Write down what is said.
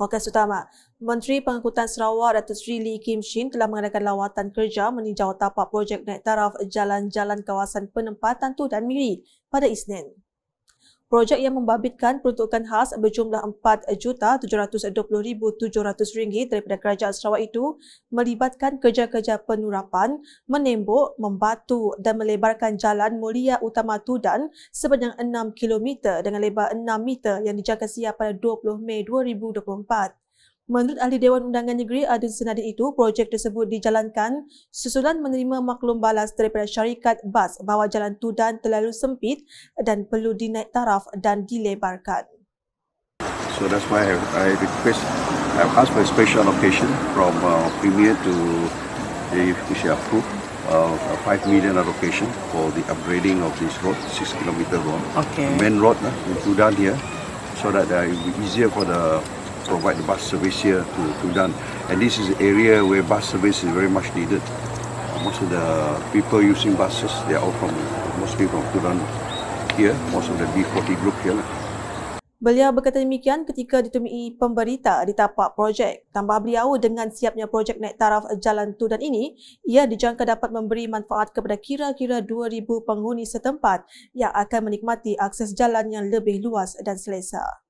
Fokus utama, Menteri Pengangkutan Sarawak Datuk Seri Lee Kim Shin telah mengadakan lawatan kerja meninjau tapak projek naik taraf jalan-jalan kawasan penempatan Tudan Miri pada Isnin. Projek yang membabitkan peruntukan khas berjumlah RM4,720,700 daripada Kerajaan Sarawak itu melibatkan kerja-kerja penurapan, menembok, membatu dan melebarkan jalan Mulia Utama Tudan sepanjang 6 km dengan lebar 6 meter yang dijaga siap pada 20 Mei 2024. Menurut ahli Dewan Undangan Negeri Adun Senadi itu, projek tersebut dijalankan susulan menerima maklum balas daripada syarikat bas bahawa jalan Tudan terlalu sempit dan perlu dinaik taraf dan dilebarkan. So that's why I, I request, I ask for a special allocation from uh, Premier to the FTC approved uh, a 5 million allocation for the upgrading of this road, six kilometer road, okay. main road uh, in Tudan here, so that uh, it will be easier for the provide bus service here to, to And this is an area where bus service is very much needed. Most of the people using buses, they are all from, mostly from Tudan here, most of the B40 group here. Lah. Beliau berkata demikian ketika ditemui pemberita di tapak projek. Tambah beliau dengan siapnya projek naik taraf jalan Tudan ini, ia dijangka dapat memberi manfaat kepada kira-kira 2,000 penghuni setempat yang akan menikmati akses jalan yang lebih luas dan selesa.